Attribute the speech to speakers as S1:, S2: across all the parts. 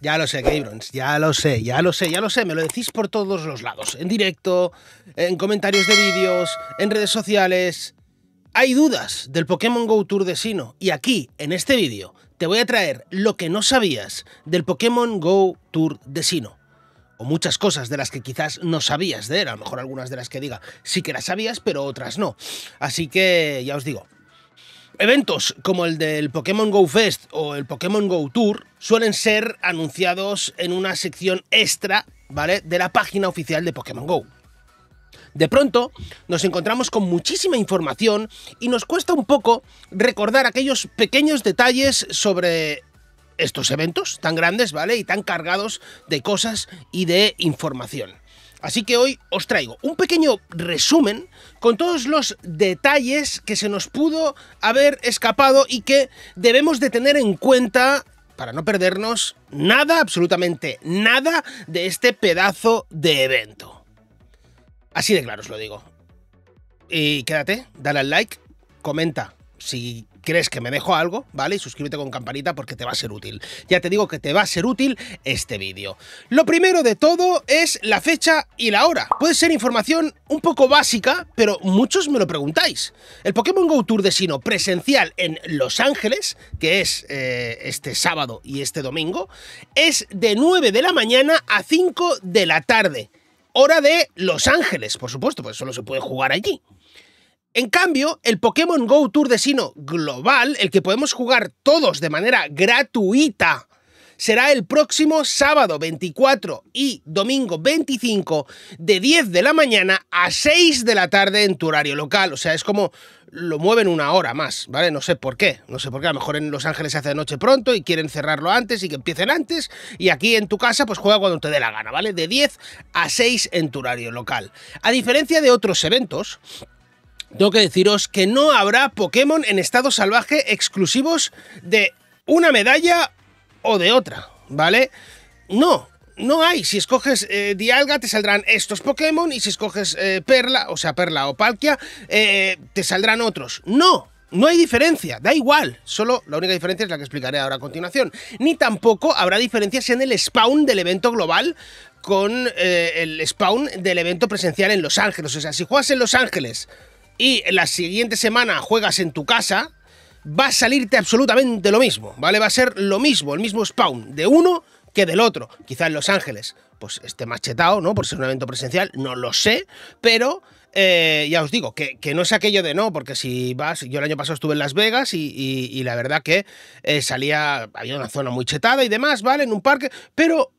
S1: Ya lo sé, Gabrons, ya lo sé, ya lo sé, ya lo sé, me lo decís por todos los lados, en directo, en comentarios de vídeos, en redes sociales. Hay dudas del Pokémon Go Tour de Sino y aquí, en este vídeo, te voy a traer lo que no sabías del Pokémon Go Tour de Sino. O muchas cosas de las que quizás no sabías de él, a lo mejor algunas de las que diga sí que las sabías, pero otras no. Así que ya os digo, Eventos como el del Pokémon Go Fest o el Pokémon Go Tour suelen ser anunciados en una sección extra, ¿vale? De la página oficial de Pokémon Go. De pronto nos encontramos con muchísima información y nos cuesta un poco recordar aquellos pequeños detalles sobre estos eventos tan grandes, ¿vale? Y tan cargados de cosas y de información. Así que hoy os traigo un pequeño resumen con todos los detalles que se nos pudo haber escapado y que debemos de tener en cuenta para no perdernos nada, absolutamente nada de este pedazo de evento. Así de claro os lo digo. Y quédate, dale al like, comenta si crees que me dejo algo, ¿vale? suscríbete con campanita porque te va a ser útil. Ya te digo que te va a ser útil este vídeo. Lo primero de todo es la fecha y la hora. Puede ser información un poco básica, pero muchos me lo preguntáis. El Pokémon Go Tour de Sino presencial en Los Ángeles, que es eh, este sábado y este domingo, es de 9 de la mañana a 5 de la tarde. Hora de Los Ángeles, por supuesto, pues solo se puede jugar allí. En cambio, el Pokémon Go Tour de Sino Global, el que podemos jugar todos de manera gratuita, será el próximo sábado 24 y domingo 25 de 10 de la mañana a 6 de la tarde en tu horario local. O sea, es como lo mueven una hora más, ¿vale? No sé por qué, no sé por qué. A lo mejor en Los Ángeles se hace de noche pronto y quieren cerrarlo antes y que empiecen antes. Y aquí en tu casa, pues juega cuando te dé la gana, ¿vale? De 10 a 6 en tu horario local. A diferencia de otros eventos, tengo que deciros que no habrá Pokémon en estado salvaje exclusivos de una medalla o de otra, ¿vale? No, no hay. Si escoges eh, Dialga, te saldrán estos Pokémon. Y si escoges eh, Perla, o sea, Perla o Palkia, eh, te saldrán otros. No. No hay diferencia, da igual, solo la única diferencia es la que explicaré ahora a continuación. Ni tampoco habrá diferencias en el spawn del evento global con el spawn del evento presencial en Los Ángeles. O sea, si juegas en Los Ángeles, y la siguiente semana juegas en tu casa, va a salirte absolutamente lo mismo, ¿vale? Va a ser lo mismo, el mismo spawn de uno que del otro. Quizá en Los Ángeles, pues esté machetado, ¿no? Por ser un evento presencial, no lo sé, pero... Eh, ya os digo, que, que, no es aquello de no, porque si vas, yo el año pasado estuve en Las Vegas y, la verdad que eh, salía, había una zona muy chetada y demás, ¿vale? En un parque, pero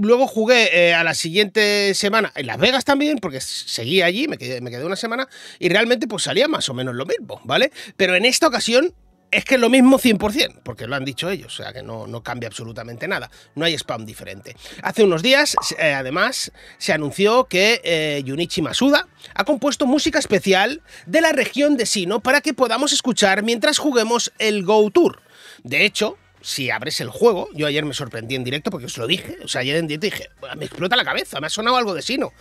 S1: luego jugué eh, a la siguiente semana en Las Vegas también, porque seguí allí, me quedé, una semana, y realmente pues salía más o menos lo mismo, ¿vale? Pero en esta ocasión es que es lo mismo 100%, porque lo han dicho ellos, o sea que no, no cambia absolutamente nada, no hay spam diferente. Hace unos días, eh, además, se anunció que eh, Yunichi Masuda ha compuesto música especial de la región de Sino para que podamos escuchar mientras juguemos el Go Tour. De hecho, si abres el juego, yo ayer me sorprendí en directo porque os lo dije, o sea, ayer en directo dije, me explota la cabeza, me ha sonado algo de Sino.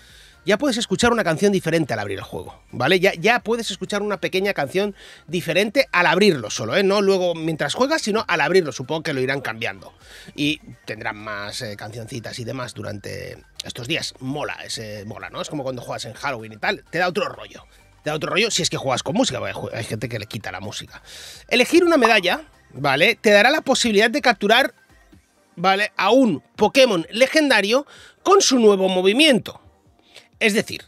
S1: Ya puedes escuchar una canción diferente al abrir el juego, ¿vale? Ya, ya puedes escuchar una pequeña canción diferente al abrirlo solo, ¿eh? No luego mientras juegas, sino al abrirlo, supongo que lo irán cambiando. Y tendrán más eh, cancioncitas y demás durante estos días. Mola, ese mola, ¿no? Es como cuando juegas en Halloween y tal, te da otro rollo. Te da otro rollo si es que juegas con música, hay gente que le quita la música. Elegir una medalla ¿vale? Te dará la posibilidad de capturar, ¿vale? A un Pokémon legendario con su nuevo movimiento. Es decir,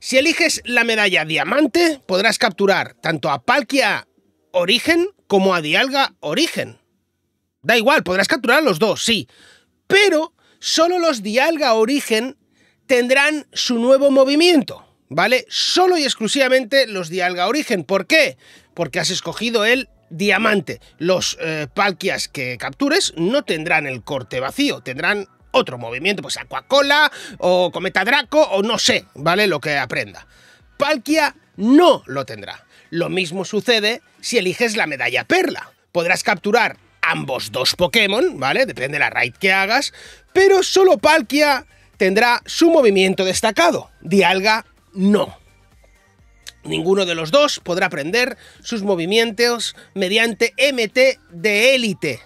S1: si eliges la medalla Diamante, podrás capturar tanto a Palkia Origen como a Dialga Origen. Da igual, podrás capturar a los dos, sí. Pero solo los Dialga Origen tendrán su nuevo movimiento. ¿Vale? Solo y exclusivamente los Dialga Origen. ¿Por qué? Porque has escogido el diamante. Los eh, Palkias que captures no tendrán el corte vacío, tendrán otro movimiento, pues Aquacola o Cometa Draco o no sé, ¿vale? Lo que aprenda. Palkia no lo tendrá. Lo mismo sucede si eliges la medalla Perla. Podrás capturar ambos dos Pokémon, ¿vale? Depende de la raid que hagas, pero solo Palkia tendrá su movimiento destacado. Dialga no. Ninguno de los dos podrá aprender sus movimientos mediante MT de élite.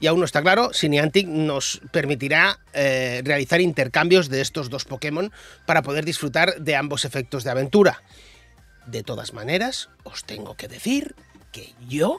S1: Y aún no está claro si Niantic nos permitirá eh, realizar intercambios de estos dos Pokémon para poder disfrutar de ambos efectos de aventura. De todas maneras, os tengo que decir que yo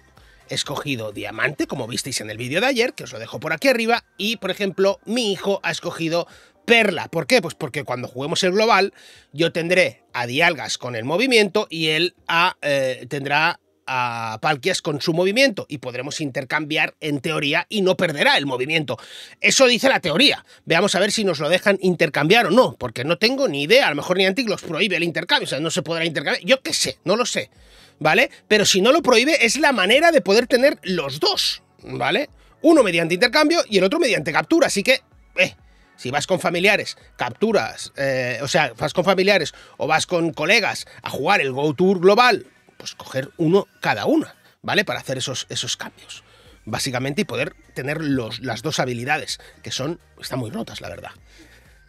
S1: he escogido Diamante, como visteis en el vídeo de ayer, que os lo dejo por aquí arriba, y por ejemplo, mi hijo ha escogido Perla. ¿Por qué? Pues porque cuando juguemos el global, yo tendré a Dialgas con el movimiento y él eh, tendrá a Palkias con su movimiento y podremos intercambiar en teoría y no perderá el movimiento. Eso dice la teoría. Veamos a ver si nos lo dejan intercambiar o no, porque no tengo ni idea. A lo mejor ni los prohíbe el intercambio, o sea, no se podrá intercambiar. Yo qué sé, no lo sé, ¿vale? Pero si no lo prohíbe, es la manera de poder tener los dos, ¿vale? Uno mediante intercambio y el otro mediante captura, así que. Eh, si vas con familiares, capturas, eh, o sea, vas con familiares o vas con colegas a jugar el Go Tour global, pues coger uno cada una, ¿vale? Para hacer esos, esos cambios, básicamente, y poder tener los, las dos habilidades, que son, están muy rotas, la verdad.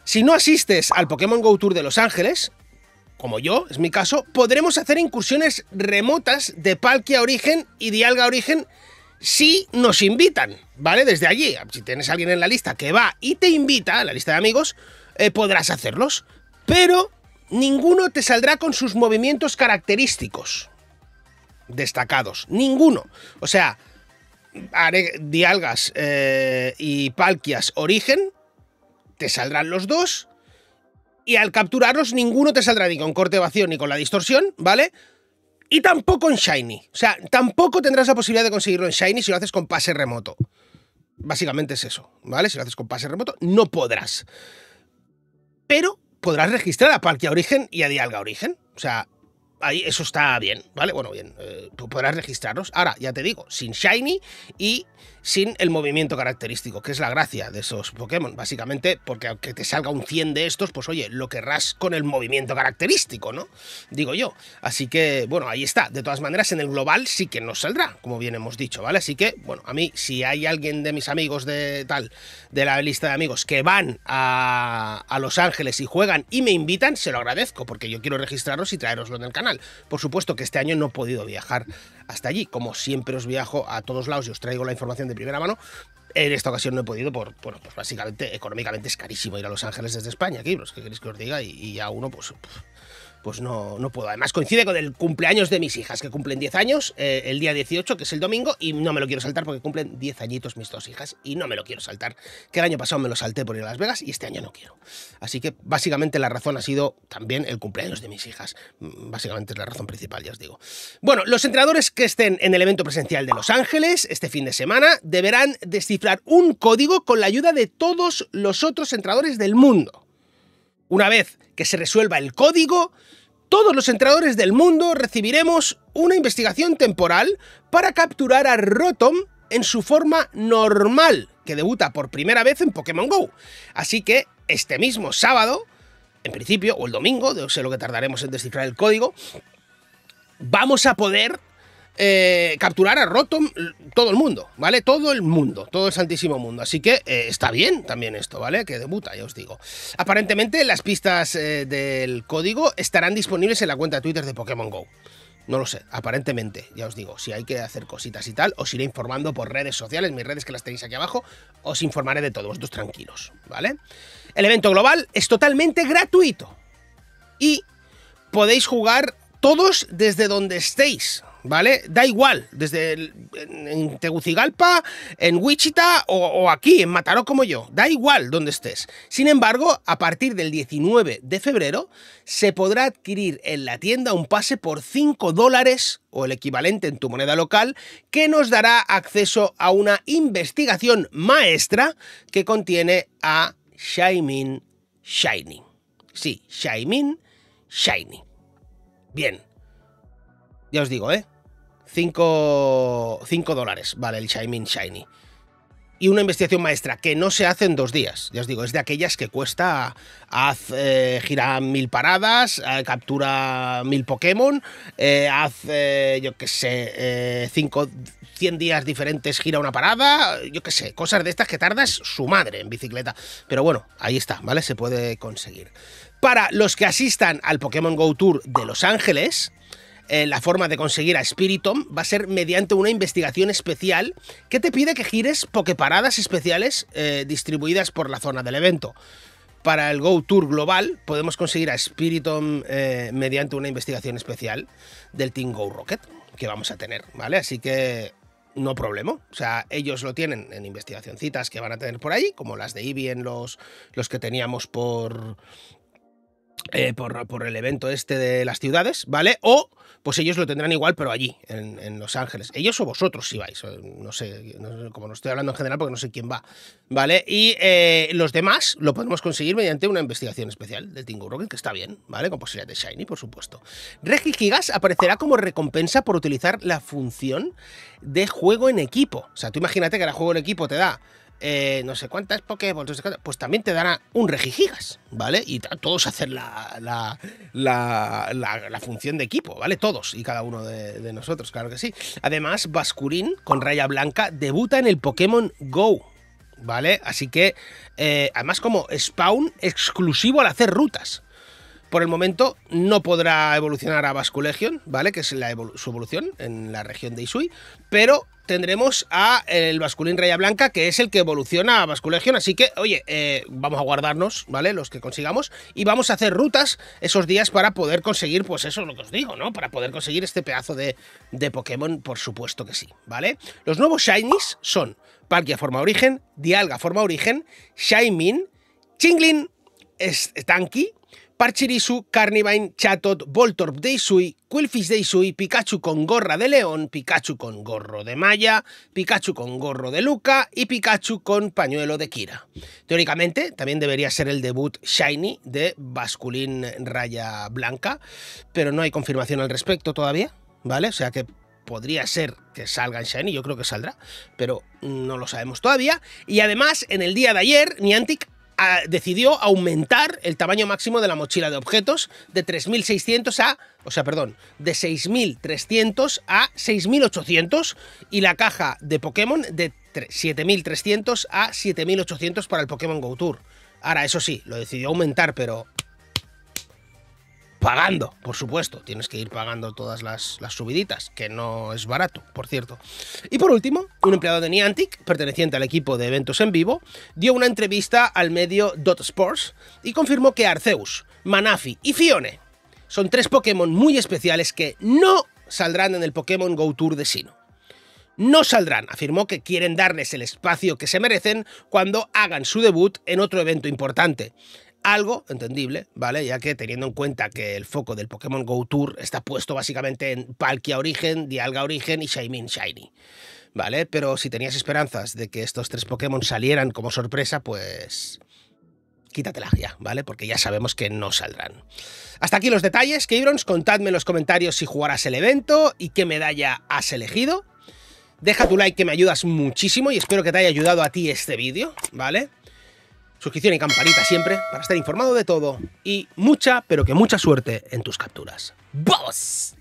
S1: Si no asistes al Pokémon Go Tour de Los Ángeles, como yo, es mi caso, podremos hacer incursiones remotas de Palkia Origen y Dialga Origen si nos invitan, ¿vale? Desde allí, si tienes a alguien en la lista que va y te invita a la lista de amigos, eh, podrás hacerlos. Pero ninguno te saldrá con sus movimientos característicos destacados. Ninguno. O sea, Dialgas eh, y Palquias Origen, te saldrán los dos. Y al capturarlos, ninguno te saldrá ni con corte vacío ni con la distorsión, ¿vale? Y tampoco en Shiny. O sea, tampoco tendrás la posibilidad de conseguirlo en Shiny si lo haces con pase remoto. Básicamente es eso, ¿vale? Si lo haces con pase remoto, no podrás. Pero podrás registrar a Palkia Origen y a Dialga Origen. O sea, ahí eso está bien, ¿vale? Bueno, bien, eh, tú podrás registrarlos. Ahora, ya te digo, sin Shiny y sin el movimiento característico, que es la gracia de esos Pokémon, básicamente, porque aunque te salga un 100 de estos, pues oye, lo querrás con el movimiento característico, ¿no? Digo yo. Así que, bueno, ahí está. De todas maneras, en el global sí que nos saldrá, como bien hemos dicho, ¿vale? Así que, bueno, a mí, si hay alguien de mis amigos de tal, de la lista de amigos, que van a, Los Ángeles y juegan y me invitan, se lo agradezco, porque yo quiero registraros y traeroslo en el canal. Por supuesto que este año no he podido viajar hasta allí, como siempre os viajo a todos lados y os traigo la información de primera mano. En esta ocasión no he podido, por, pues básicamente, económicamente es carísimo ir a Los Ángeles desde España aquí, los pues, que queréis que os diga, y ya uno, pues, pues no, no puedo. Además coincide con el cumpleaños de mis hijas, que cumplen 10 años, eh, el día 18, que es el domingo, y no me lo quiero saltar porque cumplen 10 añitos mis dos hijas, y no me lo quiero saltar, que el año pasado me lo salté por ir a Las Vegas y este año no quiero. Así que básicamente la razón ha sido también el cumpleaños de mis hijas. Mm, básicamente es la razón principal, ya os digo. Bueno, los entrenadores que estén en el evento presencial de Los Ángeles este fin de semana deberán descifrar un código con la ayuda de todos los otros entrenadores del mundo. Una vez que se resuelva el código, todos los entrenadores del mundo recibiremos una investigación temporal para capturar a Rotom en su forma normal, que debuta por primera vez en Pokémon Go. Así que este mismo sábado, en principio, o el domingo, no sé lo que tardaremos en descifrar el código, vamos a poder eh, capturar a Rotom todo el mundo, ¿vale? Todo el mundo, todo el santísimo mundo. Así que eh, está bien también esto, ¿vale? Que debuta, ya os digo. Aparentemente las pistas eh, del código estarán disponibles en la cuenta de Twitter de Pokémon GO. No lo sé, aparentemente, ya os digo, si hay que hacer cositas y tal, os iré informando por redes sociales, mis redes que las tenéis aquí abajo, os informaré de todo, vosotros tranquilos, ¿vale? El evento global es totalmente gratuito y podéis jugar todos desde donde estéis, ¿vale? Da igual, desde Tegucigalpa, en Wichita o, aquí, en Mataró como yo, da igual donde estés. Sin embargo, a partir del 19 de febrero se podrá adquirir en la tienda un pase por 5 dólares o el equivalente en tu moneda local, que nos dará acceso a una investigación maestra que contiene a Shaimin Shiny. Sí, Shaimin Shiny. Bien. Ya os digo, ¿eh? 5, dólares, vale, el Shining Shiny. Y una investigación maestra que no se hace en dos días. Ya os digo, es de aquellas que cuesta. Haz, girar eh, gira mil paradas, eh, captura mil Pokémon, eh, haz, eh, yo qué sé, 5, 100 días diferentes, gira una parada, yo qué sé, cosas de estas que tardas su madre en bicicleta. Pero bueno, ahí está, ¿vale? Se puede conseguir. Para los que asistan al Pokémon Go Tour de Los Ángeles, eh, la forma de conseguir a Spiritom va a ser mediante una investigación especial que te pide que gires pokeparadas especiales eh, distribuidas por la zona del evento. Para el Go Tour global podemos conseguir a Spiritom eh, mediante una investigación especial del Team Go Rocket que vamos a tener, ¿vale? Así que no problema. O sea, ellos lo tienen en investigacioncitas que van a tener por ahí, como las de Ivy en los, los que teníamos por eh, por, el evento este de las ciudades, ¿vale? O pues ellos lo tendrán igual, pero allí, en, Los Ángeles. Ellos o vosotros si vais, eh, no sé, como no estoy hablando en general porque no sé quién va, ¿vale? Y eh, los demás lo podemos conseguir mediante una investigación especial del Tingo que está bien, ¿vale? Con posibilidad de Shiny, por supuesto. Regi Gigas aparecerá como recompensa por utilizar la función de juego en equipo. O sea, tú imagínate que el juego en equipo te da eh, no sé cuántas Pokémon pues también te dará un regigigas, ¿vale? Y todos hacer la, la, función de equipo, ¿vale? Todos y cada uno de, nosotros, claro que sí. Además, Bascurín con raya blanca debuta en el Pokémon Go, ¿vale? Así que, eh, además como spawn exclusivo al hacer rutas, por el momento no podrá evolucionar a Basculegion, ¿vale? Que es su evolución en la región de Isui, pero tendremos a el Basculín Raya Blanca, que es el que evoluciona a Basculegion. Así que, oye, eh, vamos a guardarnos, ¿vale? Los que consigamos. Y vamos a hacer rutas esos días para poder conseguir, pues eso es lo que os digo, ¿no? Para poder conseguir este pedazo de, Pokémon, por supuesto que sí, ¿vale? Los nuevos Shinies son Palkia forma origen, Dialga forma origen, Shymin, Chinglin Stanky, Parchirisu, Carnivine, Chatot, Voltorb Deisui, Quilfish Deisui, Pikachu con gorra de león, Pikachu con gorro de maya, Pikachu con gorro de Luca y Pikachu con pañuelo de Kira. Teóricamente, también debería ser el debut Shiny de Basculín Raya Blanca, pero no hay confirmación al respecto todavía, ¿vale? O sea que podría ser que salga en Shiny, yo creo que saldrá, pero no lo sabemos todavía. Y además, en el día de ayer, Niantic decidió aumentar el tamaño máximo de la mochila de objetos de 3.600 a, o sea, perdón, de 6.300 a 6.800 y la caja de Pokémon de 7.300 a 7.800 para el Pokémon Go Tour. Ahora, eso sí, lo decidió aumentar, pero pagando, por supuesto. Tienes que ir pagando todas las, subiditas, que no es barato, por cierto. Y por último, un empleado de Niantic, perteneciente al equipo de eventos en vivo, dio una entrevista al medio Dot Sports y confirmó que Arceus, Manafi y Fione son tres Pokémon muy especiales que no saldrán en el Pokémon Go Tour de Sino. No saldrán, afirmó que quieren darles el espacio que se merecen cuando hagan su debut en otro evento importante. Algo entendible, ¿vale? Ya que teniendo en cuenta que el foco del Pokémon Go Tour está puesto básicamente en Palkia Origen, Dialga Origen y Shaymin Shiny. ¿Vale? Pero si tenías esperanzas de que estos tres Pokémon salieran como sorpresa, pues quítatela ya, ¿vale? Porque ya sabemos que no saldrán. Hasta aquí los detalles, Keyrons, contadme en los comentarios si jugarás el evento y qué medalla has elegido. Deja tu like que me ayudas muchísimo y espero que te haya ayudado a ti este vídeo, ¿vale? suscripción y campanita siempre para estar informado de todo y mucha, pero que mucha suerte en tus capturas. ¡Vamos!